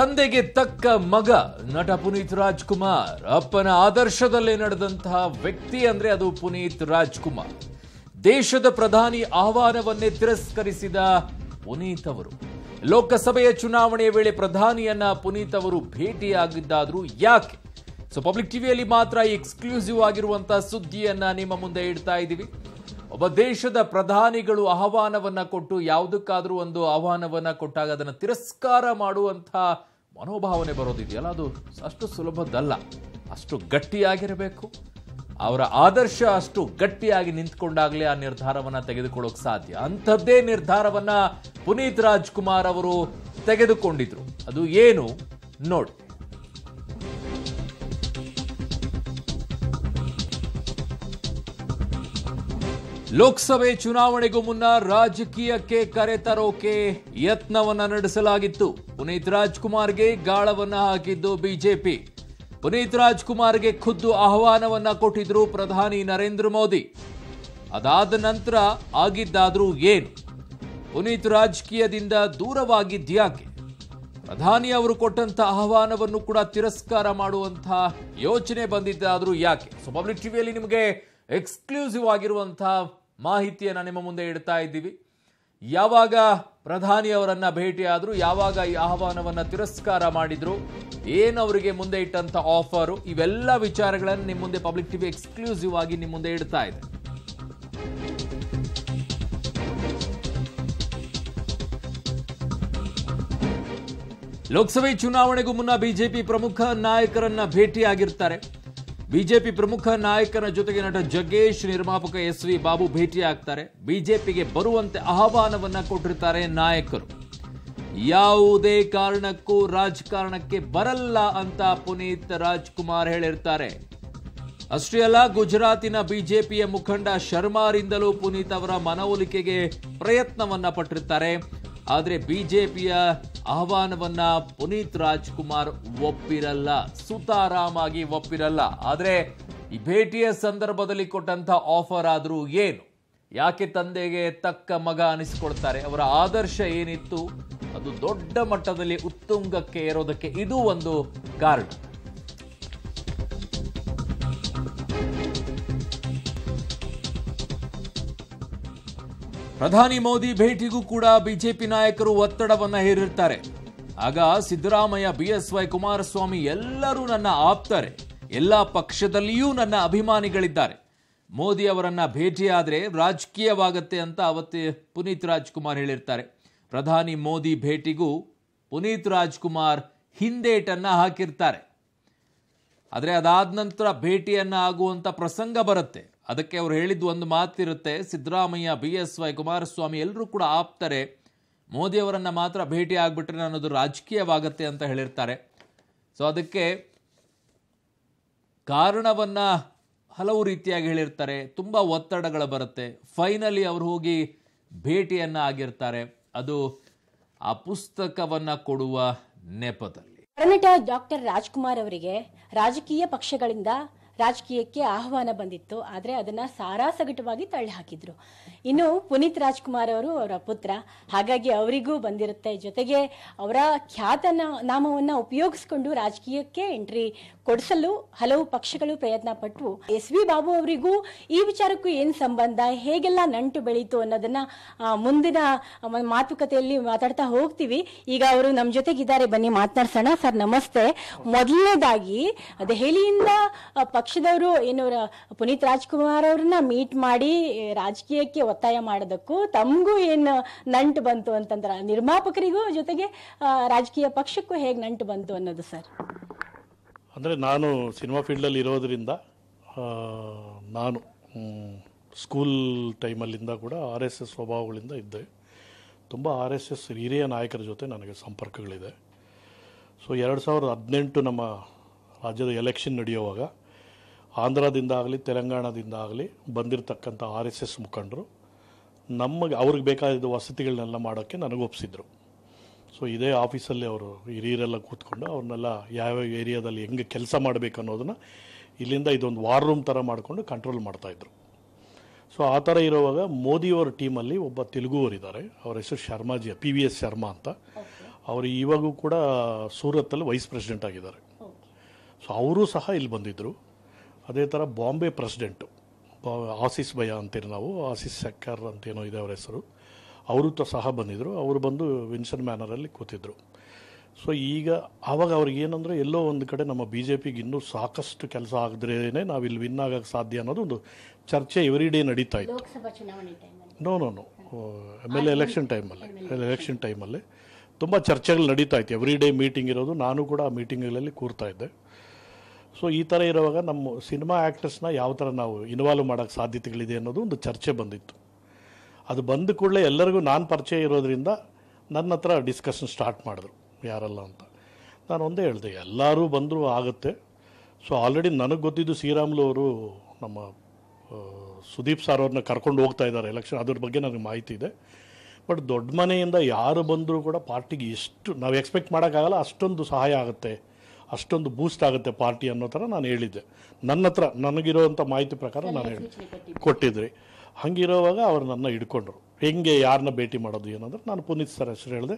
ತಂದೆಗೆ ತಕ್ಕ ಮಗ ನಟ ಪುನೀತ್ ರಾಜ್ಕುಮಾರ್ ಅಪ್ಪನ ಆದರ್ಶದಲ್ಲೇ ನಡೆದಂತಹ ವ್ಯಕ್ತಿ ಅಂದ್ರೆ ಅದು ಪುನೀತ್ ರಾಜ್ಕುಮಾರ್ ದೇಶದ ಪ್ರಧಾನಿ ಆಹ್ವಾನವನ್ನೇ ತಿರಸ್ಕರಿಸಿದ ಪುನೀತ್ ಅವರು ಲೋಕಸಭೆಯ ಚುನಾವಣೆಯ ವೇಳೆ ಪ್ರಧಾನಿಯನ್ನ ಪುನೀತ್ ಅವರು ಭೇಟಿಯಾಗಿದ್ದಾದರೂ ಯಾಕೆ ಸೊ ಪಬ್ಲಿಕ್ ಟಿವಿಯಲ್ಲಿ ಮಾತ್ರ ಎಕ್ಸ್ಕ್ಲೂಸಿವ್ ಆಗಿರುವಂತಹ ಸುದ್ದಿಯನ್ನ ನಿಮ್ಮ ಮುಂದೆ ಇಡ್ತಾ ಇದ್ದೀವಿ ಒಬ್ಬ ದೇಶದ ಪ್ರಧಾನಿಗಳು ಆಹ್ವಾನವನ್ನ ಕೊಟ್ಟು ಯಾವುದಕ್ಕಾದರೂ ಒಂದು ಆಹ್ವಾನವನ್ನ ಕೊಟ್ಟಾಗ ಅದನ್ನು ತಿರಸ್ಕಾರ ಮಾಡುವಂತಹ ಮನೋಭಾವನೆ ಬರೋದಿದೆಯಲ್ಲ ಅದು ಅಷ್ಟು ಸುಲಭದ್ದಲ್ಲ ಅಷ್ಟು ಗಟ್ಟಿಯಾಗಿರಬೇಕು ಅವರ ಆದರ್ಶ ಅಷ್ಟು ಗಟ್ಟಿಯಾಗಿ ನಿಂತ್ಕೊಂಡಾಗಲೇ ಆ ನಿರ್ಧಾರವನ್ನು ತೆಗೆದುಕೊಳ್ಳೋಕೆ ಸಾಧ್ಯ ಅಂಥದ್ದೇ ನಿರ್ಧಾರವನ್ನು ಪುನೀತ್ ರಾಜ್ಕುಮಾರ್ ಅವರು ತೆಗೆದುಕೊಂಡಿದ್ರು ಅದು ಏನು ನೋಡಿ ಲೋಕಸಭೆ ಚುನಾವಣೆಗೂ ಮುನ್ನ ರಾಜಕೀಯಕ್ಕೆ ಕರೆ ತರೋಕೆ ಯತ್ನವನ್ನ ನಡೆಸಲಾಗಿತ್ತು ಪುನೀತ್ ರಾಜ್ಕುಮಾರ್ಗೆ ಗಾಳವನ್ನ ಹಾಕಿದ್ದು ಬಿಜೆಪಿ ಪುನೀತ್ ರಾಜ್ಕುಮಾರ್ಗೆ ಖುದ್ದು ಆಹ್ವಾನವನ್ನ ಕೊಟ್ಟಿದ್ರು ಪ್ರಧಾನಿ ನರೇಂದ್ರ ಮೋದಿ ಅದಾದ ನಂತರ ಆಗಿದ್ದಾದ್ರೂ ಏನು ಪುನೀತ್ ರಾಜಕೀಯದಿಂದ ದೂರವಾಗಿದ್ಯಾಕೆ ಪ್ರಧಾನಿ ಅವರು ಕೊಟ್ಟಂತ ಆಹ್ವಾನವನ್ನು ಕೂಡ ತಿರಸ್ಕಾರ ಮಾಡುವಂತಹ ಯೋಚನೆ ಬಂದಿದ್ದಾದ್ರೂ ಯಾಕೆ ಸೊ ಪಬ್ಲಿಕ್ ಟಿವಿಯಲ್ಲಿ ನಿಮಗೆ ಎಕ್ಸ್ಕ್ಲೂಸಿವ್ ಆಗಿರುವಂತಹ ಮಾಹಿತಿಯನ್ನು ನಿಮ್ಮ ಮುಂದೆ ಇಡ್ತಾ ಇದ್ದೀವಿ ಯಾವಾಗ ಪ್ರಧಾನಿಯವರನ್ನು ಭೇಟಿಯಾದರು ಯಾವಾಗ ಈ ಆಹ್ವಾನವನ್ನು ತಿರಸ್ಕಾರ ಮಾಡಿದರು ಏನು ಅವರಿಗೆ ಮುಂದೆ ಇಟ್ಟಂಥ ಆಫರು ಇವೆಲ್ಲ ವಿಚಾರಗಳನ್ನು ನಿಮ್ಮ ಮುಂದೆ ಪಬ್ಲಿಕ್ ಟಿವಿ ಎಕ್ಸ್ಕ್ಲೂಸಿವ್ ಆಗಿ ನಿಮ್ಮ ಮುಂದೆ ಇಡ್ತಾ ಇದೆ ಲೋಕಸಭೆ ಚುನಾವಣೆಗೂ ಮುನ್ನ ಬಿಜೆಪಿ ಪ್ರಮುಖ ನಾಯಕರನ್ನ ಭೇಟಿಯಾಗಿರ್ತಾರೆ ಬಿಜೆಪಿ ಪ್ರಮುಖ ನಾಯಕನ ಜೊತೆಗೆ ನಟ ಜಗ್ಗೇಶ್ ನಿರ್ಮಾಪಕ ಎಸ್ ವಿ ಬಾಬು ಭೇಟಿಯಾಗ್ತಾರೆ ಬಿಜೆಪಿಗೆ ಬರುವಂತೆ ಆಹ್ವಾನವನ್ನ ಕೊಟ್ಟಿರ್ತಾರೆ ನಾಯಕರು ಯಾವುದೇ ಕಾರಣಕ್ಕೂ ರಾಜಕಾರಣಕ್ಕೆ ಬರಲ್ಲ ಅಂತ ಪುನೀತ್ ರಾಜ್ಕುಮಾರ್ ಹೇಳಿರ್ತಾರೆ ಅಷ್ಟೇ ಅಲ್ಲ ಗುಜರಾತಿನ ಬಿಜೆಪಿಯ ಮುಖಂಡ ಶರ್ಮಾರಿಂದಲೂ ಪುನೀತ್ ಅವರ ಮನವೊಲಿಕೆಗೆ ಪ್ರಯತ್ನವನ್ನ ಪಟ್ಟಿರ್ತಾರೆ ಆದರೆ ಬಿಜೆಪಿಯ ಆಹ್ವಾನವನ್ನ ಪುನೀತ್ ರಾಜ್ಕುಮಾರ್ ಒಪ್ಪಿರಲ್ಲ ಸುತಾರಾಮಾಗಿ ಒಪ್ಪಿರಲ್ಲ ಆದರೆ ಈ ಭೇಟಿಯ ಸಂದರ್ಭದಲ್ಲಿ ಕೊಟ್ಟಂಥ ಆಫರ್ ಆದರೂ ಏನು ಯಾಕೆ ತಂದೆಗೆ ತಕ್ಕ ಮಗ ಅನಿಸ್ಕೊಳ್ತಾರೆ ಅವರ ಆದರ್ಶ ಏನಿತ್ತು ಅದು ದೊಡ್ಡ ಮಟ್ಟದಲ್ಲಿ ಉತ್ತುಂಗಕ್ಕೆ ಏರೋದಕ್ಕೆ ಇದು ಒಂದು ಕಾರಣ ಪ್ರಧಾನಿ ಮೋದಿ ಭೇಟಿಗೂ ಕೂಡ ಬಿಜೆಪಿ ನಾಯಕರು ಒತ್ತಡವನ್ನ ಹೇರಿರ್ತಾರೆ ಆಗ Siddaramaiah B S Y Kumaraswamy ಎಲ್ಲರೂ ನನ್ನ ಆಪ್ತಾರೆ ಎಲ್ಲ ಪಕ್ಷದಲ್ಲಿಯೂ ನನ್ನ ಅಭಿಮಾನಿಗಳಿದ್ದಾರೆ ಮೋದಿ ಅವರನ್ನ ಭೇಟಿಯಾದರೆ ರಾಜಕೀಯವಾಗತ್ತೆ ಅಂತ ಅವತ್ತೇ ಪುನೀತ್ ರಾಜ್ಕುಮಾರ್ ಹೇಳಿರ್ತಾರೆ ಪ್ರಧಾನಿ ಮೋದಿ ಭೇಟಿಗೂ ಪುನೀತ್ ರಾಜ್ಕುಮಾರ್ ಹಿಂದೇಟನ್ನು ಹಾಕಿರ್ತಾರೆ ಆದರೆ ಅದಾದ ನಂತರ ಭೇಟಿಯನ್ನು ಆಗುವಂಥ ಪ್ರಸಂಗ ಬರುತ್ತೆ ಅದಕ್ಕೆ ಅವರು ಹೇಳಿದ್ದು ಒಂದು ಮಾತಿರುತ್ತೆ Siddaramaiah B S Y Kumaraswamy ಎಲ್ಲರೂ ಕೂಡ ಆಪ್ತಾರೆ ಮೋದಿಯವರನ್ನು ಮಾತ್ರ ಭೇಟಿ ಆಗಿಬಿಟ್ರೆ ಅನ್ನೋದು ರಾಜಕೀಯವಾಗತ್ತೆ ಅಂತ ಹೇಳಿರ್ತಾರೆ ಸೊ ಅದಕ್ಕೆ ಕಾರಣವನ್ನು ಹಲವು ರೀತಿಯಾಗಿ ಹೇಳಿರ್ತಾರೆ ತುಂಬ ಒತ್ತಡಗಳು ಬರುತ್ತೆ ಫೈನಲಿ ಅವರು ಹೋಗಿ ಭೇಟಿಯನ್ನು ಆಗಿರ್ತಾರೆ ಅದು ಆ ಪುಸ್ತಕವನ್ನು ಕೊಡುವ ನೆಪದಲ್ಲಿ ನಟ ಡಾಕ್ಟರ್ ರಾಜ್ಕುಮಾರ್ ಅವರಿಗೆ ರಾಜಕೀಯ ಪಕ್ಷಗಳಿಂದ ರಾಜಕೀಯಕ್ಕೆ ಆಹ್ವಾನ ಬಂದಿತ್ತು ಆದರೆ ಅದನ್ನು ಸಾರಾಸಗಟವಾಗಿ ತಳ್ಳಿ ಹಾಕಿದ್ರು ಇನ್ನು ಪುನೀತ್ ರಾಜ್ಕುಮಾರ್ ಅವರು ಅವರ ಪುತ್ರ ಹಾಗಾಗಿ ಅವರಿಗೂ ಬಂದಿರುತ್ತೆ ಜೊತೆಗೆ ಅವರ ಖ್ಯಾತ ನಾಮವನ್ನು ಉಪಯೋಗಿಸ್ಕೊಂಡು ರಾಜಕೀಯಕ್ಕೆ ಎಂಟ್ರಿ ಕೊಡಿಸಲು ಹಲವು ಪಕ್ಷಗಳು ಪ್ರಯತ್ನ ಪಟ್ಟವು ಎಸ್ ವಿ ಬಾಬು ಅವರಿಗೂ ಈ ವಿಚಾರಕ್ಕೂ ಏನ್ ಸಂಬಂಧ ಹೇಗೆಲ್ಲ ನಂಟು ಬೆಳೀತು ಅನ್ನೋದನ್ನ ಮುಂದಿನ ಮಾತುಕತೆಯಲ್ಲಿ ಮಾತಾಡ್ತಾ ಹೋಗ್ತೀವಿ ಈಗ ಅವರು ನಮ್ಮ ಜೊತೆಗಿದ್ದಾರೆ ಬನ್ನಿ ಮಾತನಾಡ್ಸೋಣ ಸರ್ ನಮಸ್ತೆ ಮೊದಲನೇದಾಗಿ ದೆಹಲಿಯಿಂದ ಪಕ್ಷದವರು ಏನು ಪುನೀತ್ ರಾಜ್ಕುಮಾರ್ ಅವ್ರನ್ನ ಮೀಟ್ ಮಾಡಿ ರಾಜಕೀಯಕ್ಕೆ ಒತ್ತಾಯ ಮಾಡೋದಕ್ಕೂ ತಮಗೂ ಏನ್ ನಂಟು ಬಂತು ಅಂತಂದ್ರೆ ನಿರ್ಮಾಪಕರಿಗೂ ಜೊತೆಗೆ ರಾಜಕೀಯ ಪಕ್ಷಕ್ಕೂ ಹೇಗೆ ನಂಟು ಬಂತು ಅನ್ನೋದು ಸರ್ ಅಂದರೆ ನಾನು ಸಿನಿಮಾ ಫೀಲ್ಡಲ್ಲಿ ಇರೋದರಿಂದ ನಾನು ಸ್ಕೂಲ್ ಟೈಮಲ್ಲಿಂದ ಕೂಡ ಆರ್ ಎಸ್ ಎಸ್ ಸ್ವಭಾವಗಳಿಂದ ಇದ್ದೆ ತುಂಬ ಆರ್ ಎಸ್ ಎಸ್ ಹಿರಿಯ ನಾಯಕರ ಜೊತೆ ನನಗೆ ಸಂಪರ್ಕಗಳಿದೆ ಸೊ ಎರಡು ಸಾವಿರದ ಹದಿನೆಂಟು ನಮ್ಮ ರಾಜ್ಯದ ಎಲೆಕ್ಷನ್ ನಡೆಯುವಾಗ ಆಂಧ್ರದಿಂದ ಆಗಲಿ ತೆಲಂಗಾಣದಿಂದ ಆಗಲಿ ಬಂದಿರತಕ್ಕಂಥ ಆರ್ ಎಸ್ ಎಸ್ ಮುಖಂಡರು ನಮಗೆ ಅವ್ರಿಗೆ ಬೇಕಾದ ವಸತಿಗಳನ್ನೆಲ್ಲ ಮಾಡೋಕ್ಕೆ ನನಗೆ ಒಪ್ಪಿಸಿದ್ರು ಸೊ ಇದೇ ಆಫೀಸಲ್ಲಿ ಅವರು ಹಿರಿಯರೆಲ್ಲ ಕೂತ್ಕೊಂಡು ಅವ್ರನ್ನೆಲ್ಲ ಯಾವ್ಯಾವ ಏರಿಯಾದಲ್ಲಿ ಹೆಂಗೆ ಕೆಲಸ ಮಾಡಬೇಕು ಅನ್ನೋದನ್ನು ಇಲ್ಲಿಂದ ಇದೊಂದು ವಾರ್ ರೂಮ್ ಥರ ಮಾಡಿಕೊಂಡು ಕಂಟ್ರೋಲ್ ಮಾಡ್ತಾಯಿದ್ರು ಸೊ ಆ ಥರ ಇರುವಾಗ ಮೋದಿಯವರ ಟೀಮಲ್ಲಿ ಒಬ್ಬ ತೆಲುಗುವರಿದ್ದಾರೆ ಅವ್ರ ಹೆಸರು Sharmaji P V S Sharma ಅಂತ ಅವರು ಇವಾಗೂ ಕೂಡ ಸೂರತ್ತಲ್ಲಿ ವೈಸ್ ಪ್ರೆಸಿಡೆಂಟ್ ಆಗಿದ್ದಾರೆ ಸೊ ಅವರು ಸಹ ಇಲ್ಲಿ ಬಂದಿದ್ದರು ಅದೇ ಥರ ಬಾಂಬೆ ಪ್ರೆಸಿಡೆಂಟು ಆಸೀಸ್ ಭಯ ಅಂತೀರಿ ನಾವು ಆಸೀಸ್ ಸಕ್ಕರ್ ಅಂತೇನೋ ಇದೆ ಅವರ ಹೆಸರು ಅವರು ತ ಸಹ ಬಂದಿದ್ದರು ಅವರು ಬಂದು ವಿನ್ಸನ್ ಮ್ಯಾನರಲ್ಲಿ ಕೂತಿದ್ದರು ಸೊ ಈಗ ಆವಾಗ ಏನಂದರೆ ಎಲ್ಲೋ ಒಂದು ಕಡೆ ನಮ್ಮ ಬಿ ಜೆ ಪಿಗೆ ಇನ್ನೂ ಸಾಕಷ್ಟು ಕೆಲಸ ಆಗದ್ರೇ ನಾವು ಇಲ್ಲಿ ವಿನ್ ಆಗೋಕ್ಕೆ ಸಾಧ್ಯ ಅನ್ನೋದು ಒಂದು ಚರ್ಚೆ ಎವ್ರಿ ಡೇ ನಡೀತಾ ಇತ್ತು no no no M L election ಟೈಮಲ್ಲಿ ಎಲೆಕ್ಷನ್ ಟೈಮಲ್ಲಿ ತುಂಬ ಚರ್ಚೆಗಳು ನಡೀತಾ ಇತ್ತು ಎವ್ರಿ ಡೇ ಮೀಟಿಂಗ್ ಇರೋದು ನಾನು ಕೂಡ ಆ ಮೀಟಿಂಗ್ಗಳಲ್ಲಿ ಕೂರ್ತಾ ಇದ್ದೆ ಸೊ ಈ ಥರ ಇರುವಾಗ ನಮ್ಮ ಸಿನಿಮಾ ಆ್ಯಕ್ಟರ್ಸ್ನ ಯಾವ ಥರ ನಾವು ಇನ್ವಾಲ್ವ್ ಮಾಡೋಕ್ಕೆ ಸಾಧ್ಯತೆಗಳಿದೆ ಅನ್ನೋದು ಒಂದು ಚರ್ಚೆ ಬಂದಿತ್ತು ಅದು ಬಂದ ಕೂಡಲೇ ಎಲ್ಲರಿಗೂ ನಾನು ಪರಿಚಯ ಇರೋದ್ರಿಂದ ನನ್ನ ಹತ್ರ ಡಿಸ್ಕಷನ್ ಸ್ಟಾರ್ಟ್ ಮಾಡಿದ್ರು ಯಾರಲ್ಲ ಅಂತ ನಾನು ಒಂದೇ ಹೇಳಿದೆ ಎಲ್ಲರೂ ಬಂದರೂ ಆಗುತ್ತೆ ಸೊ ಆಲ್ರೆಡಿ ನನಗೆ ಗೊತ್ತಿದ್ದು ಶ್ರೀರಾಮುಲು ಅವರು ನಮ್ಮ ಸುದೀಪ್ ಸಾರ್ ಅವ್ರನ್ನ ಕರ್ಕೊಂಡು ಹೋಗ್ತಾ ಇದ್ದಾರೆ ಎಲೆಕ್ಷನ್ ಅದ್ರ ಬಗ್ಗೆ ನನಗೆ ಮಾಹಿತಿ ಇದೆ ಬಟ್ ದೊಡ್ಡ ಮನೆಯಿಂದ ಯಾರು ಬಂದರೂ ಕೂಡ ಪಾರ್ಟಿಗೆ ಎಷ್ಟು ನಾವು ಎಕ್ಸ್ಪೆಕ್ಟ್ ಮಾಡೋಕ್ಕಾಗಲ್ಲ ಅಷ್ಟೊಂದು ಸಹಾಯ ಆಗುತ್ತೆ ಅಷ್ಟೊಂದು ಬೂಸ್ಟ್ ಆಗುತ್ತೆ ಪಾರ್ಟಿ ಅನ್ನೋ ಥರ ನಾನು ಹೇಳಿದ್ದೆ ನನ್ನ ಹತ್ರ ನನಗಿರೋವಂಥ ಮಾಹಿತಿ ಪ್ರಕಾರ ನಾನು ಹೇಳಿ ಕೊಟ್ಟಿದ್ರಿ ಹಾಗಿರೋವಾಗ ಅವರು ನನ್ನ ಹಿಡ್ಕೊಂಡ್ರು ಹೆಂಗೆ ಯಾರನ್ನ ಭೇಟಿ ಮಾಡೋದು ಏನಂದ್ರೆ ನಾನು ಪುನೀತ್ ಸರ್ ಹೆಸರು ಹೇಳಿದೆ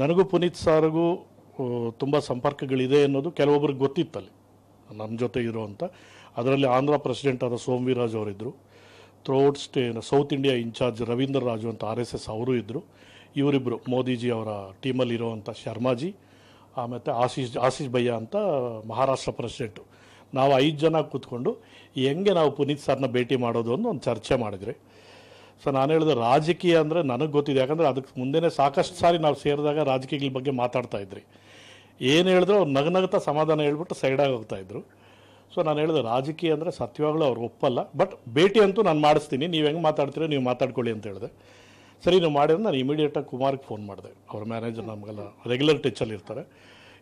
ನನಗೂ ಪುನೀತ್ ಸರ್ಗೂ ತುಂಬ ಸಂಪರ್ಕಗಳಿದೆ ಅನ್ನೋದು ಕೆಲವೊಬ್ರಿಗೆ ಗೊತ್ತಿತ್ತಲ್ಲಿ ನಮ್ಮ ಜೊತೆ ಇರುವಂಥ ಅದರಲ್ಲಿ ಆಂಧ್ರ ಪ್ರೆಸಿಡೆಂಟ್ ಆದ ಸೋಮವೀರಾಜ್ ಅವರಿದ್ದರು ಥ್ರೋಟ್ ಸ್ಟೇ south India incharge Ravindra Raju ಅಂತ ಆರ್ ಎಸ್ ಎಸ್ ಅವರು ಇದ್ದರು ಇವರಿಬ್ಬರು ಮೋದಿಜಿ ಅವರ ಟೀಮಲ್ಲಿರೋವಂಥ ಶರ್ಮಾಜಿ ಆಮೇಲೆ ಆಶೀಶ್ ಆಶೀಶ್ ಭಯ್ಯ ಅಂತ ಮಹಾರಾಷ್ಟ್ರ ಪ್ರೆಸಿಡೆಂಟು ನಾವು ಐದು ಜನ ಕೂತ್ಕೊಂಡು ಹೆಂಗೆ ನಾವು ಪುನೀತ್ ಸರ್ನ ಭೇಟಿ ಮಾಡೋದು ಅಂತ ಒಂದು ಚರ್ಚೆ ಮಾಡಿದ್ರಿ ಸೊ ನಾನು ಹೇಳಿದೆ ರಾಜಕೀಯ ಅಂದರೆ ನನಗೆ ಗೊತ್ತಿದೆ ಯಾಕಂದರೆ ಅದಕ್ಕೆ ಮುಂದೆನೇ ಸಾಕಷ್ಟು ಸಾರಿ ನಾವು ಸೇರಿದಾಗ ರಾಜಕೀಯಗಳ ಬಗ್ಗೆ ಮಾತಾಡ್ತಾ ಇದ್ರಿ ಏನು ಹೇಳಿದ್ರು ಅವ್ರು ನಗನಗ್ತಾ ಸಮಾಧಾನ ಹೇಳ್ಬಿಟ್ಟು ಸೈಡಾಗಿ ಹೋಗ್ತಾಯಿದ್ರು ಸೊ ನಾನು ಹೇಳಿದೆ ರಾಜಕೀಯ ಅಂದರೆ ಸತ್ಯವಾಗಲೂ ಅವ್ರು ಒಪ್ಪಲ್ಲ ಬಟ್ ಭೇಟಿ ಅಂತೂ ನಾನು ಮಾಡಿಸ್ತೀನಿ ನೀವು ಹೆಂಗೆ ಮಾತಾಡ್ತೀರೋ ನೀವು ಮಾತಾಡ್ಕೊಳ್ಳಿ ಅಂತ ಹೇಳಿದೆ ಸರಿ ನೀವು ಮಾಡಿದ್ರೆ ನಾನು ಇಮಿಡಿಯೇಟಾಗಿ ಕುಮಾರ್ಗೆ ಫೋನ್ ಮಾಡಿದೆ ಅವ್ರ ಮ್ಯಾನೇಜರ್ ನಮಗೆಲ್ಲ ರೆಗ್ಯುಲರ್ ಟಚಲ್ಲಿ ಇರ್ತಾರೆ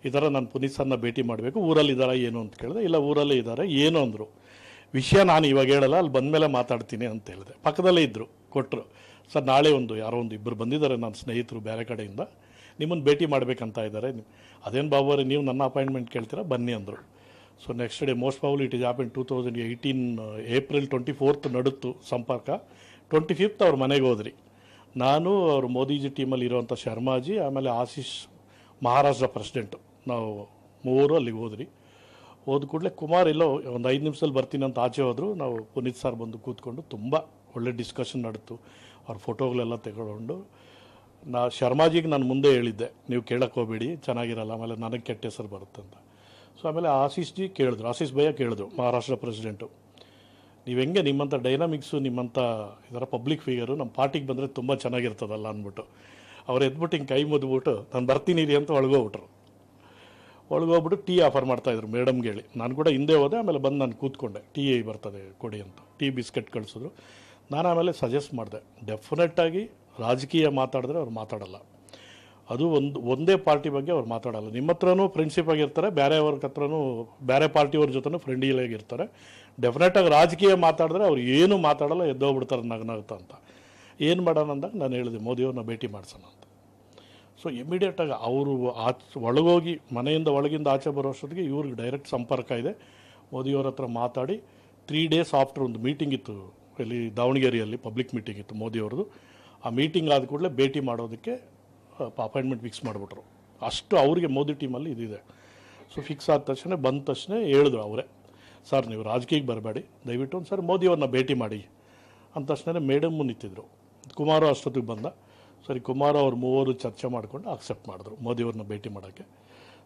ಈ ಥರ ನಾನು ಪುನೀತ್ ಭೇಟಿ ಮಾಡಬೇಕು ಊರಲ್ಲಿದ್ದಾರಾ ಏನು ಅಂತ ಕೇಳಿದೆ ಇಲ್ಲ ಊರಲ್ಲೇ ಇದ್ದಾರೆ ಏನು ಅಂದರು ವಿಷಯ ನಾನು ಇವಾಗ ಹೇಳಲ್ಲ ಅಲ್ಲಿ ಬಂದ ಮೇಲೆ ಮಾತಾಡ್ತೀನಿ ಅಂತ ಹೇಳಿದೆ ಪಕ್ಕದಲ್ಲೇ ಇದ್ದರು ಕೊಟ್ಟರು ಸರ್ ನಾಳೆ ಒಂದು ಯಾರೋ ಒಂದು ಇಬ್ಬರು ಬಂದಿದ್ದಾರೆ ನನ್ನ ಸ್ನೇಹಿತರು ಬೇರೆ ಕಡೆಯಿಂದ ನಿಮ್ಮನ್ನು ಭೇಟಿ ಮಾಡಬೇಕಂತ ಇದ್ದಾರೆ ಅದೇನು ಬಾಬು ಅವರೇ ನೀವು ನನ್ನ ಅಪಾಯಿಂಟ್ಮೆಂಟ್ ಕೇಳ್ತೀರಾ ಬನ್ನಿ ಅಂದರು so next day most probably it is happen two thousand eighteen April twenty fourth ನಡುತ್ತು ಸಂಪರ್ಕ ಟ್ವೆಂಟಿ ಫಿಫ್ತ್ ಅವ್ರ ಮನೆಗೆ ಹೋದ್ರಿ ನಾನು ಅವರು ಮೋದಿಜಿ ಟೀಮಲ್ಲಿ ಇರುವಂಥ ಶರ್ಮಾಜಿ ಆಮೇಲೆ ಆಶೀಶ್ ಮಹಾರಾಷ್ಟ್ರ ಪ್ರೆಸಿಡೆಂಟು ನಾವು ಮೂವರು ಅಲ್ಲಿಗೆ ಹೋದ್ರಿ ಹೋದ ಕೂಡಲೇ ಕುಮಾರ್ ಎಲ್ಲೋ ಒಂದು ಐದು ನಿಮಿಷದಲ್ಲಿ ಬರ್ತೀನಿ ಅಂತ ಆಚೆ ಹೋದರು ನಾವು ಪುನೀತ್ ಸರ್ ಬಂದು ಕೂತ್ಕೊಂಡು ತುಂಬ ಒಳ್ಳೆ ಡಿಸ್ಕಷನ್ ನಡೆತು ಅವ್ರ ಫೋಟೋಗಳೆಲ್ಲ ತಗೊಂಡು ನಾ ಶರ್ಮಾಜಿಗೆ ನಾನು ಮುಂದೆ ಹೇಳಿದ್ದೆ ನೀವು ಕೇಳಕ್ಕೆ ಹೋಗಬೇಡಿ ಚೆನ್ನಾಗಿರಲ್ಲ ಆಮೇಲೆ ನನಗೆ ಕೆಟ್ಟ ಹೆಸರು ಬರುತ್ತೆ ಅಂತ ಸೊ ಆಮೇಲೆ ಆಶೀಶ್ ಜಿ ಕೇಳಿದ್ರು ಆಶೀಶ್ ಭಯ್ಯ ಕೇಳಿದ್ರು ಮಹಾರಾಷ್ಟ್ರ ಪ್ರೆಸಿಡೆಂಟು ನೀವು ಹೆಂಗೆ ನಿಮ್ಮಂಥ ಡೈನಾಮಿಕ್ಸು ನಿಮ್ಮಂಥ ಇದರ ಪಬ್ಲಿಕ್ ಫಿಗರು ನಮ್ಮ ಪಾರ್ಟಿಗೆ ಬಂದರೆ ತುಂಬ ಚೆನ್ನಾಗಿರ್ತದಲ್ಲ ಅಂದ್ಬಿಟ್ಟು ಅವ್ರು ಎದ್ಬಿಟ್ಟು ಹಿಂಗೆ ಕೈ ಮುದ್ಬಿಟ್ಟು ನಾನು ಬರ್ತೀನಿ ಅಂತ ಒಳಗೋಗ್ಬಿಟ್ರು ಒಳಗೆ ಹೋಗ್ಬಿಟ್ಟು ಟೀ ಆಫರ್ ಮಾಡ್ತಾ ಮಾಡ್ತಾಯಿದ್ರು ಮೇಡಮ್ಗೆ ಹೇಳಿ ನಾನು ಕೂಡ ಹಿಂದೆ ಹೋದೆ ಆಮೇಲೆ ಬಂದು ನಾನು ಕೂತ್ಕೊಂಡೆ ಟೀ ಬರ್ತದೆ ಕೊಡಿ ಅಂತ ಟೀ ಬಿಸ್ಕೆಟ್ ಕಳಿಸಿದ್ರು ನಾನು ಆಮೇಲೆ ಸಜೆಸ್ಟ್ ಮಾಡಿದೆ ಡೆಫಿನೆಟ್ಟಾಗಿ ರಾಜಕೀಯ ಮಾತಾಡಿದ್ರೆ ಅವ್ರು ಮಾತಾಡಲ್ಲ ಅದು ಒಂದು ಒಂದೇ ಪಾರ್ಟಿ ಬಗ್ಗೆ ಅವ್ರು ಮಾತಾಡಲ್ಲ ನಿಮ್ಮ ಹತ್ರನೂ ಫ್ರೆಂಡ್ಶಿಪ್ ಆಗಿರ್ತಾರೆ ಬೇರೆಯವ್ರ ಹತ್ರನೂ ಬೇರೆ ಪಾರ್ಟಿಯವ್ರ ಜೊತೆನೂ ಆಗಿರ್ತಾರೆ ಡೆಫಿನೆಟಾಗಿ ರಾಜಕೀಯ ಮಾತಾಡಿದ್ರೆ ಅವ್ರು ಏನು ಮಾತಾಡಲ್ಲ ಎದ್ದೋಗ್ಬಿಡ್ತಾರೆ ನಗನಗ್ತ ಅಂತ ಏನು ಮಾಡೋಣ ಅಂದಾಗ ನಾನು ಹೇಳಿದೆ ಮೋದಿಯವ್ರನ್ನ ಭೇಟಿ ಮಾಡ್ಸೋಣ ಅಂತ ಸೊ ಇಮಿಡಿಯೇಟಾಗಿ ಅವರು ಆಚ ಒಳಗೋಗಿ ಮನೆಯಿಂದ ಒಳಗಿಂದ ಆಚೆ ಅಷ್ಟೊತ್ತಿಗೆ ಇವ್ರಿಗೆ ಡೈರೆಕ್ಟ್ ಸಂಪರ್ಕ ಇದೆ ಮೋದಿಯವ್ರ ಹತ್ರ ಮಾತಾಡಿ ತ್ರೀ ಡೇಸ್ ಆಫ್ಟರ್ ಒಂದು ಮೀಟಿಂಗ್ ಇತ್ತು ಇಲ್ಲಿ ದಾವಣಗೆರೆಯಲ್ಲಿ ಪಬ್ಲಿಕ್ ಮೀಟಿಂಗ್ ಇತ್ತು ಮೋದಿಯವ್ರದ್ದು ಆ ಮೀಟಿಂಗ್ ಆದ ಕೂಡಲೇ ಭೇಟಿ ಮಾಡೋದಕ್ಕೆ ಅಪಾಯಿಂಟ್ಮೆಂಟ್ ಫಿಕ್ಸ್ ಮಾಡಿಬಿಟ್ರು ಅಷ್ಟು ಅವರಿಗೆ ಮೋದಿ ಟೀಮಲ್ಲಿ ಇದಿದೆ ಸೊ ಫಿಕ್ಸ್ ಆದ ತಕ್ಷಣ ಬಂದ ತಕ್ಷಣ ಹೇಳಿದ್ರು ಅವರೇ ಸರ್ ನೀವು ರಾಜಕೀಯಕ್ಕೆ ಬರಬೇಡಿ ದಯವಿಟ್ಟು ಒಂದು ಸರ್ ಮೋದಿಯವ್ರನ್ನ ಭೇಟಿ ಮಾಡಿ ಅಂದ ತಕ್ಷಣ ಮೇಡಮ್ಮು ನಿಂತಿದ್ರು ಕುಮಾರ ಅಷ್ಟೊತ್ತಿಗೆ ಬಂದ ಸರಿ ಕುಮಾರ್ ಅವ್ರು ಮೂವರು ಚರ್ಚೆ ಮಾಡಿಕೊಂಡು ಅಕ್ಸೆಪ್ಟ್ ಮಾಡಿದ್ರು ಮೋದಿಯವ್ರನ್ನ ಭೇಟಿ ಮಾಡೋಕ್ಕೆ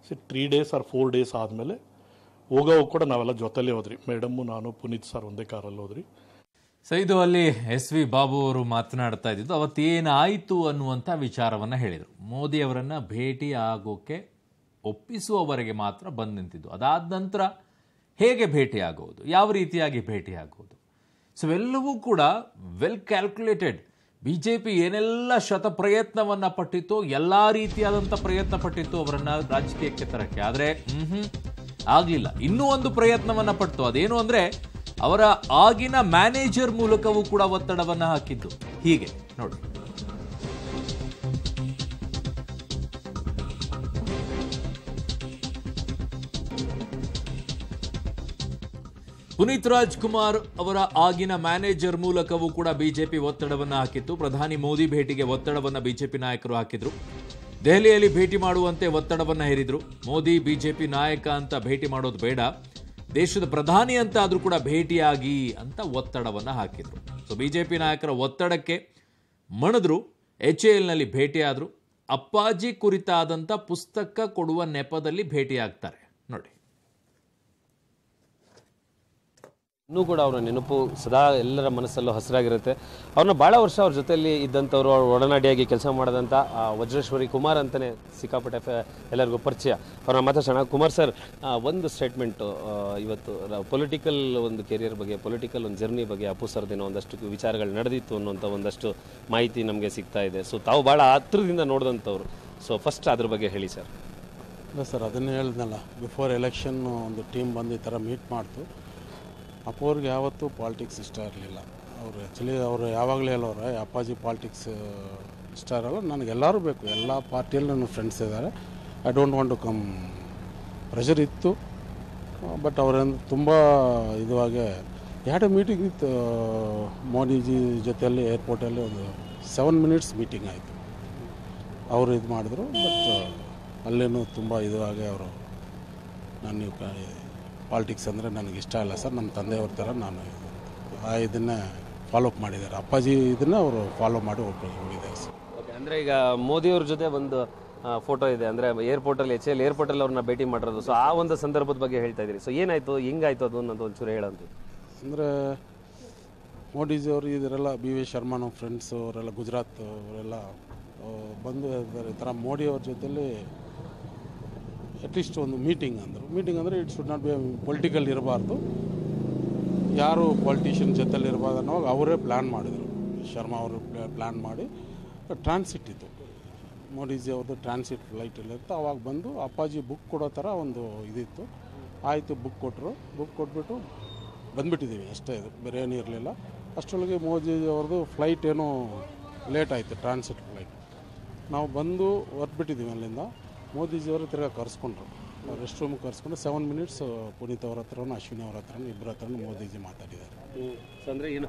ಸರಿ three days or four days ಆದಮೇಲೆ ಹೋಗೋವಾಗ ಕೂಡ ನಾವೆಲ್ಲ ಜೊತೆಲೇ ಹೋದ್ರಿ ಮೇಡಮ್ಮು ನಾನು ಪುನೀತ್ ಸರ್ ಒಂದೇ ಕಾರಲ್ಲಿ ಹೋದ್ರಿ ಸೊ ಇದು ಅಲ್ಲಿ ಎಸ್ ವಿ ಬಾಬು ಅವರು ಮಾತನಾಡ್ತಾ ಇದ್ದಿದ್ದು ಅವತ್ತೇನಾಯಿತು ಅನ್ನುವಂಥ ವಿಚಾರವನ್ನು ಹೇಳಿದರು ಮೋದಿ ಅವರನ್ನು ಭೇಟಿ ಆಗೋಕ್ಕೆ ಒಪ್ಪಿಸುವವರೆಗೆ ಮಾತ್ರ ಬಂದು ನಿಂತಿದ್ದು ಅದಾದ ನಂತರ ಹೇಗೆ ಭೇಟಿ ಆಗೋದು ಯಾವ ರೀತಿಯಾಗಿ ಭೇಟಿ ಆಗೋದು ಸೊ ಎಲ್ಲವೂ ಕೂಡ well calculated B J P ಏನೆಲ್ಲ ಪ್ರಯತ್ನವನ್ನು ಪಟ್ಟಿತ್ತು ಎಲ್ಲ ರೀತಿಯಾದಂಥ ಪ್ರಯತ್ನ ಪಟ್ಟಿತ್ತು ಅವರನ್ನು ರಾಜಕೀಯಕ್ಕೆ ತರಕ್ಕೆ ಆದರೆ ಹ್ಞೂ ಆಗಲಿಲ್ಲ ಇನ್ನೂ ಒಂದು ಪ್ರಯತ್ನವನ್ನು ಪಟ್ಟು ಅದೇನು ಅಂದರೆ ಅವರ ಆಗಿನ ಮ್ಯಾನೇಜರ್ ಮೂಲಕವೂ ಕೂಡ ಒತ್ತಡವನ್ನು ಹಾಕಿದ್ದು ಹೀಗೆ ನೋಡಿ ಪುನೀತ್ ರಾಜ್ಕುಮಾರ್ ಅವರ ಆಗಿನ ಮ್ಯಾನೇಜರ್ ಮೂಲಕವೂ ಕೂಡ ಬಿಜೆಪಿ ಒತ್ತಡವನ್ನು ಹಾಕಿತ್ತು ಪ್ರಧಾನಿ ಮೋದಿ ಭೇಟಿಗೆ ಒತ್ತಡವನ್ನು ಬಿಜೆಪಿ ನಾಯಕರು ಹಾಕಿದ್ರು ದೆಹಲಿಯಲ್ಲಿ ಭೇಟಿ ಮಾಡುವಂತೆ ಒತ್ತಡವನ್ನು ಹೇರಿದ್ರು ಮೋದಿ ಬಿಜೆಪಿ ನಾಯಕ ಅಂತ ಭೇಟಿ ಮಾಡೋದು ಬೇಡ ದೇಶದ ಪ್ರಧಾನಿ ಅಂತ ಆದರೂ ಕೂಡ ಭೇಟಿಯಾಗಿ ಅಂತ ಒತ್ತಡವನ್ನು ಹಾಕಿದ್ರು ಸೊ ಬಿಜೆಪಿ ನಾಯಕರ ಒತ್ತಡಕ್ಕೆ ಮಣಿದ್ರು ಎಚ್ ಎ ಎಲ್ನಲ್ಲಿ ಭೇಟಿಯಾದರು ಅಪ್ಪಾಜಿ ಕುರಿತಾದಂಥ ಪುಸ್ತಕ ಕೊಡುವ ನೆಪದಲ್ಲಿ ಭೇಟಿಯಾಗ್ತಾರೆ ನೋಡಿ ಇನ್ನೂ ಕೂಡ ಅವರ ನೆನಪು ಸದಾ ಎಲ್ಲರ ಮನಸ್ಸಲ್ಲೂ ಹಸಿರಾಗಿರುತ್ತೆ ಅವ್ರನ್ನ ಭಾಳ ವರ್ಷ ಅವ್ರ ಜೊತೆಯಲ್ಲಿ ಇದ್ದಂಥವ್ರು ಅವ್ರ ಒಡನಾಡಿಯಾಗಿ ಕೆಲಸ ಮಾಡಿದಂಥ ವಜ್ರೇಶ್ವರಿ ಕುಮಾರ್ ಅಂತಲೇ ಸಿಕ್ಕಾಪಟ್ಟೆ ಎಲ್ಲರಿಗೂ ಪರಿಚಯ ಅವ್ರನ್ನ ಮಾತಾಡ್ಸೋಣ ಕುಮಾರ್ ಸರ್ ಒಂದು ಸ್ಟೇಟ್ಮೆಂಟು ಇವತ್ತು ಪೊಲಿಟಿಕಲ್ ಒಂದು ಕೆರಿಯರ್ ಬಗ್ಗೆ ಪೊಲಿಟಿಕಲ್ ಒಂದು ಜರ್ನಿ ಬಗ್ಗೆ ಅಪ್ಪು ಸರ್ದಿನ ಒಂದಷ್ಟು ವಿಚಾರಗಳು ನಡೆದಿತ್ತು ಅನ್ನೋಂಥ ಒಂದಷ್ಟು ಮಾಹಿತಿ ನಮಗೆ ಸಿಗ್ತಾ ಇದೆ ಸೊ ತಾವು ಭಾಳ ಹತ್ತಿರದಿಂದ ನೋಡಿದಂಥವ್ರು ಸೊ ಫಸ್ಟ್ ಅದ್ರ ಬಗ್ಗೆ ಹೇಳಿ ಸರ್ ಅಲ್ಲ ಸರ್ ಅದನ್ನೇ ಹೇಳಿದ್ನಲ್ಲ ಬಿಫೋರ್ ಎಲೆಕ್ಷನ್ನು ಒಂದು ಟೀಮ್ ಬಂದು ಈ ಥರ ಮೀಟ್ ಮಾಡ್ತು ಅಪ್ಪವ್ರಿಗೆ ಯಾವತ್ತೂ ಪಾಲಿಟಿಕ್ಸ್ ಇಷ್ಟ ಇರಲಿಲ್ಲ ಅವರು ಆ್ಯಕ್ಚುಲಿ ಅವರು ಯಾವಾಗಲೇ ಹೇಳೋರು ಅಪ್ಪಾಜಿ ಪಾಲಿಟಿಕ್ಸ್ ಇಷ್ಟ ಇರಲ್ಲ ನನಗೆ ಎಲ್ಲರೂ ಬೇಕು ಎಲ್ಲ ಪಾರ್ಟಿಯಲ್ಲಿ ನನ್ನ ಫ್ರೆಂಡ್ಸ್ ಇದ್ದಾರೆ I don't want to come pressure ಇತ್ತು ಬಟ್ ಅವರೇನು ತುಂಬ ಇದುವಾಗೆ ಎರಡು ಮೀಟಿಂಗ್ ಇತ್ತು ಮೋದಿಜಿ ಜೊತೆಯಲ್ಲಿ ಏರ್ಪೋರ್ಟಲ್ಲಿ ಒಂದು ಸೆವೆನ್ ಮಿನಿಟ್ಸ್ ಮೀಟಿಂಗ್ ಆಯಿತು ಅವರು ಇದು ಮಾಡಿದ್ರು ಬಟ್ ಅಲ್ಲೇನು ತುಂಬ ಇದುವಾಗೆ ಅವರು ನಾನು ನೀವು ಪಾಲಿಟಿಕ್ಸ್ ಅಂದರೆ ನನಗೆ ಇಷ್ಟ ಇಲ್ಲ ಸರ್ ನಮ್ಮ ತಂದೆಯವ್ರ ಥರ ನಾನು ಆ ಇದನ್ನು ಫಾಲೋಅಪ್ ಮಾಡಿದ್ದಾರೆ ಅಪ್ಪಾಜಿ ಇದನ್ನು ಅವರು ಫಾಲೋ ಮಾಡಿ ಹೋಗಿದ್ದಾರೆ ಸರ್ ಅಂದರೆ ಈಗ ಮೋದಿಯವ್ರ ಜೊತೆ ಒಂದು ಫೋಟೋ ಇದೆ ಅಂದರೆ ಏರ್ಪೋರ್ಟಲ್ಲಿ ಎಚ್ ಎಲ್ ಏರ್ಪೋರ್ಟಲ್ಲಿ ಅವ್ರನ್ನ ಭೇಟಿ ಮಾಡಿರೋದು ಸೊ ಆ ಒಂದು ಸಂದರ್ಭದ ಬಗ್ಗೆ ಹೇಳ್ತಾ ಇದ್ದೀರಿ ಸೊ ಏನಾಯಿತು ಹಿಂಗಾಯ್ತು ಅದು ಅನ್ನೋದು ಒಂಚೂರು ಹೇಳಂತ ಅಂದರೆ ಮೋದಿಜಿಯವರು ಇದರೆಲ್ಲ ಬಿ ವಿ ಶರ್ಮಾ ನಮ್ಮ ಫ್ರೆಂಡ್ಸು ಅವರೆಲ್ಲ ಗುಜರಾತ್ ಅವರೆಲ್ಲ ಬಂದು ಈ ಥರ ಮೋದಿಯವ್ರ ಜೊತೆಲಿ ಅಟ್ಲೀಸ್ಟ್ ಒಂದು ಮೀಟಿಂಗ್ ಅಂದರು ಮೀಟಿಂಗ್ ಅಂದರೆ it should not be political ಇರಬಾರ್ದು ಯಾರು ಪಾಲಿಟಿಷಿಯನ್ ಜೊತೆಲಿ ಇರಬಾರ್ದು ಅನ್ನೋವಾಗ ಅವರೇ ಪ್ಲ್ಯಾನ್ ಮಾಡಿದರು ಶರ್ಮಾ ಅವರು ಪ್ಲ್ಯಾನ್ ಮಾಡಿ ಟ್ರಾನ್ಸಿಟ್ ಇತ್ತು ಮೋಡಿಜಿ ಅವ್ರದ್ದು ಟ್ರಾನ್ಸಿಟ್ ಫ್ಲೈಟ್ ಇತ್ತು ಅವಾಗ ಬಂದು ಅಪ್ಪಾಜಿ ಬುಕ್ ಕೊಡೋ ಥರ ಒಂದು ಇದಿತ್ತು ಆಯಿತು ಬುಕ್ ಕೊಟ್ಟರು ಬುಕ್ ಕೊಟ್ಬಿಟ್ಟು ಬಂದುಬಿಟ್ಟಿದ್ದೀವಿ ಅಷ್ಟೇ ಇದು ಬೇರೆ ಏನೂ ಇರಲಿಲ್ಲ ಅಷ್ಟರೊಳಗೆ ಮೋದಿ ಅವ್ರದ್ದು ಫ್ಲೈಟ್ ಏನೋ ಲೇಟ್ ಆಯಿತು ಟ್ರಾನ್ಸಿಟ್ ಫ್ಲೈಟ್ ನಾವು ಬಂದು ಹೊರಟ್ಬಿಟ್ಟಿದ್ದೀವಿ ಅಲ್ಲಿಂದ ಮೋದಿಜಿಯವರು ತಿರ್ಗಾ ಕರೆಸ್ಕೊಂಡ್ರು ರೆಸ್ಟ್ ರೂಮ್ ಕರೆಸ್ಕೊಂಡು ಸೆವೆನ್ ಮಿನಿಟ್ಸ್ ಪುನೀತ್ ಅವ್ರ ಹತ್ರನೂ ಅಶ್ವಿನಿ ಅವ್ರ ಹತ್ರನೂ ಇಬ್ಬರ ಹತ್ರನೂ ಮೋದಿಜಿ ಮಾತಾಡಿದ್ದಾರೆ ಅಂದರೆ ಏನು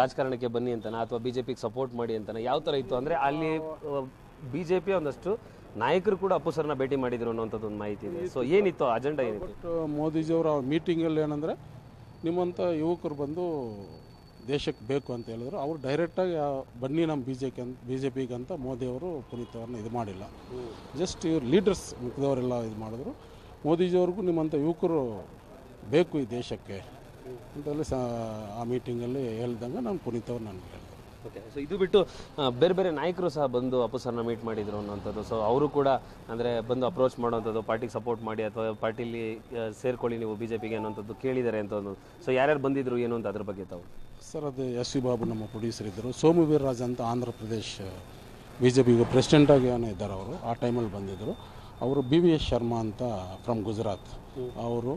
ರಾಜಕಾರಣಕ್ಕೆ ಬನ್ನಿ ಅಂತಾನೆ ಅಥವಾ ಬಿ ಜೆ ಪಿಗೆ ಸಪೋರ್ಟ್ ಮಾಡಿ ಅಂತಾನೆ ಯಾವ ಥರ ಇತ್ತು ಅಂದರೆ ಅಲ್ಲಿ ಬಿ ಜೆ ಪಿ ಒಂದಷ್ಟು ನಾಯಕರು ಕೂಡ ಅಪ್ಪು ಸರ್ನ ಭೇಟಿ ಮಾಡಿದ್ರು ಅನ್ನೋಂಥದ್ದು ಒಂದು ಮಾಹಿತಿ ಇದೆ ಸೊ ಏನಿತ್ತು ಅಜೆಂಡಾ ಏನಿತ್ತು ಮೋದಿಜಿಯವರ ಮೀಟಿಂಗಲ್ಲಿ ಏನಂದರೆ ನಿಮ್ಮಂಥ ಯುವಕರು ಬಂದು ದೇಶಕ್ಕೆ ಬೇಕು ಅಂತ ಹೇಳಿದ್ರು ಅವರು ಡೈರೆಕ್ಟಾಗಿ ಬನ್ನಿ ನಮ್ಮ B J K B J ಪಿಗಂತ ಮೋದಿಯವರು ಪುನೀತ್ ಅವ್ರನ್ನ ಇದು ಮಾಡಿಲ್ಲ ಜಸ್ಟ್ ಇವ್ರ ಲೀಡರ್ಸ್ ಮುಖದವರೆಲ್ಲ ಇದು ಮಾಡಿದ್ರು ಮೋದಿಜಿಯವ್ರಿಗೂ ನಿಮ್ಮಂಥ ಯುವಕರು ಬೇಕು ಈ ದೇಶಕ್ಕೆ ಅಂತೇಳಿ ಸಹ ಆ ಮೀಟಿಂಗಲ್ಲಿ ಹೇಳ್ದಂಗೆ ನಾನು ಪುನೀತ್ ಅವ್ರು ನನಗೆ ಹೇಳಿದೆ ಓಕೆ ಸೊ ಇದು ಬಿಟ್ಟು ಬೇರೆ ಬೇರೆ ನಾಯಕರು ಸಹ ಬಂದು ಅಪ್ಪು ಮೀಟ್ ಮಾಡಿದ್ರು ಅನ್ನೋಂಥದ್ದು ಸೊ ಅವರು ಕೂಡ ಅಂದರೆ ಬಂದು ಅಪ್ರೋಚ್ ಮಾಡೋವಂಥದ್ದು ಪಾರ್ಟಿಗೆ ಸಪೋರ್ಟ್ ಮಾಡಿ ಅಥವಾ ಪಾರ್ಟಿಲಿ ಸೇರ್ಕೊಳ್ಳಿ ನೀವು ಬಿ ಜೆ ಪಿಗೆ ಅನ್ನೋಂಥದ್ದು ಕೇಳಿದ್ದಾರೆ ಅಂತ ಅನ್ನೋದು ಸೊ ಯಾರ್ಯಾರು ಬಂದಿದ್ರು ಏನು ಅಂತ ಅದ್ರ ಬಗ್ಗೆ ತಾವು ಸರ್ ಅದು ಎಸ್ ವಿ ಬಾಬು ನಮ್ಮ ಪ್ರೊಡ್ಯೂಸರ್ ಇದ್ದರು ಸೋಮು ವೀರರಾಜ್ ಅಂತ ಆಂಧ್ರ ಪ್ರದೇಶ ಬಿ ಜೆ ಪಿಗೆ ಪ್ರೆಸಿಡೆಂಟಾಗಿ ಏನೋ ಇದ್ದಾರೆ ಅವರು ಆ ಟೈಮಲ್ಲಿ ಬಂದಿದ್ದರು ಅವರು ಬಿ ವಿ ಎಸ್ ಶರ್ಮಾ ಅಂತ ಫ್ರಮ್ ಗುಜರಾತ್ ಅವರು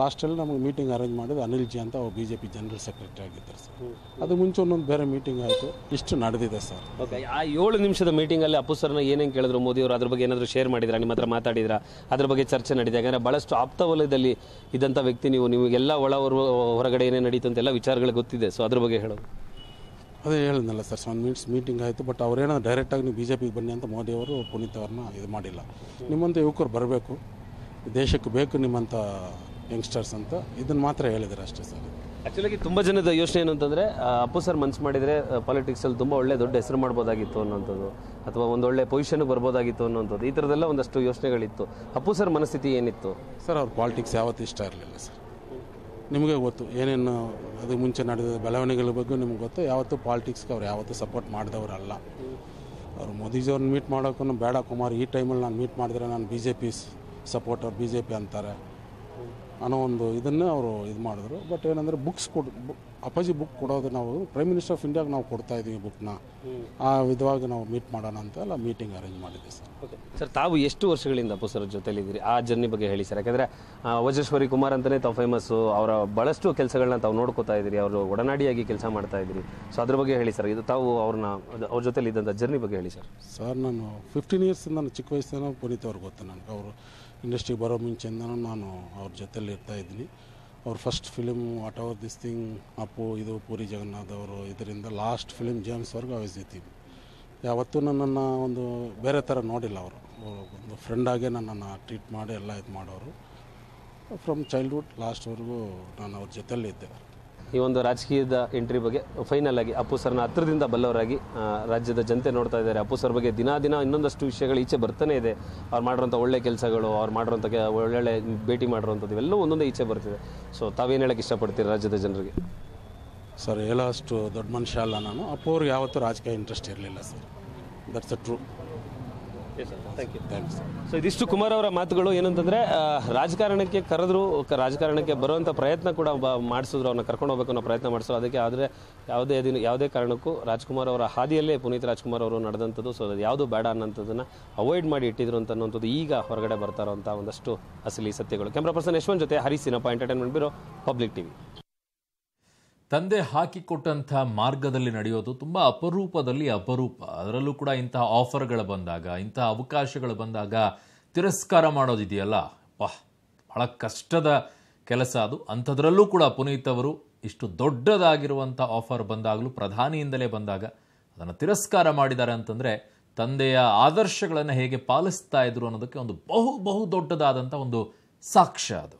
ಲಾಸ್ಟಲ್ಲಿ ನಮಗೆ ಮೀಟಿಂಗ್ ಅರೇಂಜ್ ಮಾಡೋದು ಅನಿಲ್ ಜಿ ಅಂತ B J P general secretary ಆಗಿದ್ದಾರೆ ಸರ್ ಅದು ಮುಂಚೆ ಒಂದೊಂದು ಬೇರೆ ಮೀಟಿಂಗ್ ಆಯಿತು ಇಷ್ಟು ನಡೆದಿದೆ ಸರ್ ಓಕೆ ಆ ಏಳು ನಿಮಿಷದ ಮೀಟಿಂಗಲ್ಲಿ ಅಪ್ಪು ಸರ್ನ ಏನೇನು ಕೇಳಿದ್ರು ಮೋದಿ ಅವರು ಅದ್ರ ಬಗ್ಗೆ ಏನಾದರೂ ಶೇರ್ ಮಾಡಿದ್ರಾ ನಿಮ್ಮ ಹತ್ರ ಮಾತಾಡಿದ್ರಾ ಅದ್ರ ಬಗ್ಗೆ ಚರ್ಚೆ ನಡೆದಿದೆ ಯಾಕಂದರೆ ಭಾಳಷ್ಟು ಆಪ್ತ ವಲಯದಲ್ಲಿ ಇದ್ದಂಥ ವ್ಯಕ್ತಿ ನೀವು ನಿಮಗೆಲ್ಲ ಒಳ ಹೊರಗಡೆ ಏನೇ ನಡೀತು ಅಂತೆಲ್ಲ ವಿಚಾರಗಳು ಗೊತ್ತಿದೆ ಸೊ ಅದ್ರ ಬಗ್ಗೆ ಹೇಳೋದು ಅದೇ ಹೇಳಿದ್ನಲ್ಲ ಸರ್ ಒನ್ ಮಿನಿಟ್ಸ್ ಮೀಟಿಂಗ್ ಆಯಿತು ಬಟ್ ಅವ್ರೇನೋ ಡೈರೆಕ್ಟಾಗಿ ನೀವು ಬಿ ಜೆ ಪಿಗೆ ಬನ್ನಿ ಅಂತ ಮೋದಿಯವರು ಪುನೀತ್ ಅವ್ರನ್ನ ಇದು ಮಾಡಿಲ್ಲ ನಿಮ್ಮಂಥ ಯುವಕರು ಬರಬೇಕು ದೇಶಕ್ಕೆ ಬೇಕು ನಿಮ್ಮಂಥ ಯಂಗ್ಸ್ಟರ್ಸ್ ಅಂತ ಇದನ್ನು ಮಾತ್ರ ಹೇಳಿದ್ರೆ ಅಷ್ಟೇ ಸರ್ ಆ್ಯಕ್ಚುಲಿ ತುಂಬ ಜನದ ಯೋಚನೆ ಏನು ಅಂತಂದ್ರೆ ಅಪ್ಪು ಸರ್ ಮನ್ಸು ಮಾಡಿದರೆ ಅಲ್ಲಿ ತುಂಬ ಒಳ್ಳೆ ದೊಡ್ಡ ಹೆಸರು ಮಾಡ್ಬೋದಾಗಿತ್ತು ಅನ್ನೋಂಥದ್ದು ಅಥವಾ ಒಂದು ಒಳ್ಳೆ ಪೊಸಿಷನ್ ಬರ್ಬೋದಾಗಿತ್ತು ಅನ್ನೋಂಥದ್ದು ಈ ಥರದ್ದೆಲ್ಲ ಒಂದಷ್ಟು ಯೋಚನೆಗಳಿತ್ತು ಅಪ್ಪು ಸರ್ ಮನಸ್ಥಿತಿ ಏನಿತ್ತು ಸರ್ ಅವ್ರ ಪಾಲಿಟಿಕ್ಸ್ ಯಾವತ್ತೂ ಇಷ್ಟ ಇರಲಿಲ್ಲ ಸರ್ ನಿಮಗೆ ಗೊತ್ತು ಏನೇನು ಅದು ಮುಂಚೆ ನಡೆದ ಬೆಳವಣಿಗೆಗಳ ಬಗ್ಗೆ ನಿಮ್ಗೆ ಗೊತ್ತು ಯಾವತ್ತೂ ಪಾಲಿಟಿಕ್ಸ್ಗೆ ಅವ್ರು ಯಾವತ್ತೂ ಸಪೋರ್ಟ್ ಮಾಡಿದವರಲ್ಲ ಅವರು ಮೋದಿಜಿಯವ್ರನ್ನ ಮೀಟ್ ಮಾಡೋಕ್ಕೂ ಬೇಡ ಕುಮಾರ್ ಈ ಟೈಮಲ್ಲಿ ನಾನು ಮೀಟ್ ಮಾಡಿದ್ರೆ ನಾನು B J P supporter B J P ಅಂತಾರೆ ಅನ್ನೋ ಒಂದು ಇದನ್ನೇ ಅವರು ಇದು ಮಾಡಿದ್ರು ಬಟ್ ಏನಂದ್ರೆ ಬುಕ್ಸ್ ಕೊಡ್ ಅಪ್ಪಾಜಿ ಬುಕ್ ಕೊಡೋದು ನಾವು ಪ್ರೈಮ್ ಮಿನಿಸ್ಟರ್ ಆಫ್ ಇಂಡಿಯಾಗ ನಾವು ಕೊಡ್ತಾ ಬುಕ್ ಬುಕ್ನ ಆ ವಿಧವಾಗಿ ನಾವು ಮೀಟ್ ಮಾಡೋಣ ಅಂತ ಎಲ್ಲ ಮೀಟಿಂಗ್ ಅರೇಂಜ್ ಮಾಡಿದ್ವಿ ಸರ್ ಓಕೆ ಸರ್ ತಾವು ಎಷ್ಟು ವರ್ಷಗಳಿಂದ ಸರ್ ಜೊತೆಲಿದ್ದೀರಿ ಆ ಜರ್ನಿ ಬಗ್ಗೆ ಹೇಳಿ ಸರ್ ಯಾಕಂದ್ರೆ ವಜೇಶ್ವರಿ ಕುಮಾರ್ ಅಂತಲೇ ತಾವು ಫೇಮಸ್ಸು ಅವರ ಬಹಳಷ್ಟು ಕೆಲಸಗಳನ್ನ ತಾವು ನೋಡ್ಕೋತಾ ಇದ್ದೀರಿ ಅವರು ಒಡನಾಡಿಯಾಗಿ ಕೆಲಸ ಮಾಡ್ತಾ ಇದ್ದೀರಿ ಸೊ ಅದ್ರ ಬಗ್ಗೆ ಹೇಳಿ ಸರ್ ಇದು ತಾವು ಅವ್ರನ್ನ ಅವ್ರ ಜೊತೆಲಿ ಇದ್ದಂಥ ಜರ್ನಿ ಬಗ್ಗೆ ಹೇಳಿ ಸರ್ ಸರ್ ನಾನು ಫಿಫ್ಟೀನ್ ಇಯರ್ಸ್ ನಾನು ಚಿಕ್ಕ ವಯಸ್ಸಿನ ಪುನೀತ್ ಅವ್ರಿಗೆ ಗೊತ್ತು ನನಗೆ ಅವರು ಇಂಡಸ್ಟ್ರಿಗೆ ಬರೋ ಮುಂಚೆಯಿಂದನೂ ನಾನು ಅವ್ರ ಜೊತೆಲಿ ಇರ್ತಾ ಇದ್ದೀನಿ ಅವ್ರ first film what our this thing Appu ಇದು ಪೂರಿ ಜಗನ್ನಾಥ್ ಅವರು ಇದರಿಂದ ಲಾಸ್ಟ್ ಫಿಲಿಮ್ ಜೇಮ್ಸ್ವರೆಗೂ ಅವೇಸ್ ಇದ್ದೀವಿ ಯಾವತ್ತೂ ನನ್ನನ್ನು ಒಂದು ಬೇರೆ ಥರ ನೋಡಿಲ್ಲ ಅವರು ಒಂದು ಫ್ರೆಂಡಾಗೆ ನನ್ನನ್ನು ಟ್ರೀಟ್ ಮಾಡಿ ಎಲ್ಲ ಇದು ಮಾಡೋರು ಫ್ರಮ್ ಚೈಲ್ಡ್ಹುಡ್ ಲಾಸ್ಟ್ವರೆಗೂ ನಾನು ಅವ್ರ ಇದ್ದೆ ಈ ಒಂದು ರಾಜಕೀಯದ ಎಂಟ್ರಿ ಬಗ್ಗೆ ಫೈನಲ್ ಆಗಿ ಅಪ್ಪು ಸರ್ನ ಹತ್ತಿರದಿಂದ ಬಲ್ಲವರಾಗಿ ರಾಜ್ಯದ ಜನತೆ ನೋಡ್ತಾ ಇದ್ದಾರೆ ಅಪ್ಪು ಸರ್ ಬಗ್ಗೆ ದಿನಾ ದಿನ ಇನ್ನೊಂದಷ್ಟು ವಿಷಯಗಳು ಈಚೆ ಬರ್ತಾನೆ ಇದೆ ಅವ್ರು ಮಾಡಿರೋಂಥ ಒಳ್ಳೆ ಕೆಲಸಗಳು ಅವ್ರು ಮಾಡಿರೋಂಥ ಒಳ್ಳೊಳ್ಳೆ ಭೇಟಿ ಮಾಡಿರೋಂಥದ್ದು ಇವೆಲ್ಲ ಒಂದೊಂದೇ ಈಚೆ ಬರ್ತಿದೆ ಸೊ ತಾವೇನು ಹೇಳಕ್ಕೆ ಇಷ್ಟಪಡ್ತೀರಿ ರಾಜ್ಯದ ಜನರಿಗೆ ಸರ್ ಅಷ್ಟು ದೊಡ್ಡ ಮನುಷ್ಯ ಅಲ್ಲ ನಾನು ಅಪ್ಪು ಅವ್ರಿಗೆ ಯಾವತ್ತೂ ರಾಜಕೀಯ ಇಂಟ್ರೆಸ್ಟ್ ಇರಲಿಲ್ಲ sir that's a true so ಇದಿಷ್ಟು ಕುಮಾರ್ ಅವರ ಮಾತುಗಳು ಏನಂತಂದ್ರೆ ರಾಜಕಾರಣಕ್ಕೆ ಕರೆದ್ರು ರಾಜಕಾರಣಕ್ಕೆ ಬರುವಂತ ಪ್ರಯತ್ನ ಕೂಡ ಮಾಡಿಸಿದ್ರು ಅವ್ರನ್ನ ಕರ್ಕೊಂಡು ಹೋಗ್ಬೇಕು ಅನ್ನೋ ಪ್ರಯತ್ನ ಮಾಡಿಸೋ ಅದಕ್ಕೆ ಆದರೆ ಯಾವುದೇ ದಿನ ಯಾವುದೇ ಕಾರಣಕ್ಕೂ ರಾಜ್ಕುಮಾರ್ ಅವರ ಹಾದಿಯಲ್ಲೇ ಪುನೀತ್ ರಾಜ್ಕುಮಾರ್ ಅವರು ನಡೆದಂಥದ್ದು ಸೊ ಅದು ಯಾವುದು ಬೇಡ ಅನ್ನೋಂಥದ್ದನ್ನ ಅವಾಯ್ಡ್ ಮಾಡಿ ಇಟ್ಟಿದ್ರು ಅಂತ ಅನ್ನೋಂಥದ್ದು ಈಗ ಹೊರಗಡೆ ಬರ್ತಾರೋ ಅಂತ ಒಂದಷ್ಟು ಅಸಲಿ ಸತ್ಯಗಳು ಕ್ಯಾಮ್ರಾ ಪರ್ಸನ್ ಯಶವಂತ್ ಜೊತೆ ಹರಿಸಿನಪ್ಪ ಎಂಟರ್ಟೈನ್ಮೆಂಟ್ ಬ್ಯೂರೋ ಪಬ್ಲಿಕ್ ಟಿವಿ ತಂದೆ ಹಾಕಿಕೊಟ್ಟಂಥ ಮಾರ್ಗದಲ್ಲಿ ನಡೆಯೋದು ತುಂಬ ಅಪರೂಪದಲ್ಲಿ ಅಪರೂಪ ಅದರಲ್ಲೂ ಕೂಡ ಇಂತಹ ಆಫರ್ಗಳು ಬಂದಾಗ ಇಂತಹ ಅವಕಾಶಗಳು ಬಂದಾಗ ತಿರಸ್ಕಾರ ಮಾಡೋದಿದೆಯಲ್ಲ ವಾಹ್ ಬಹಳ ಕಷ್ಟದ ಕೆಲಸ ಅದು ಅಂಥದ್ರಲ್ಲೂ ಕೂಡ ಪುನೀತ್ ಅವರು ಇಷ್ಟು ದೊಡ್ಡದಾಗಿರುವಂಥ ಆಫರ್ ಬಂದಾಗಲೂ ಪ್ರಧಾನಿಯಿಂದಲೇ ಬಂದಾಗ ಅದನ್ನು ತಿರಸ್ಕಾರ ಮಾಡಿದ್ದಾರೆ ಅಂತಂದರೆ ತಂದೆಯ ಆದರ್ಶಗಳನ್ನು ಹೇಗೆ ಪಾಲಿಸ್ತಾ ಇದ್ರು ಅನ್ನೋದಕ್ಕೆ ಒಂದು ಬಹು ಬಹು ದೊಡ್ಡದಾದಂಥ ಒಂದು ಸಾಕ್ಷ್ಯ ಅದು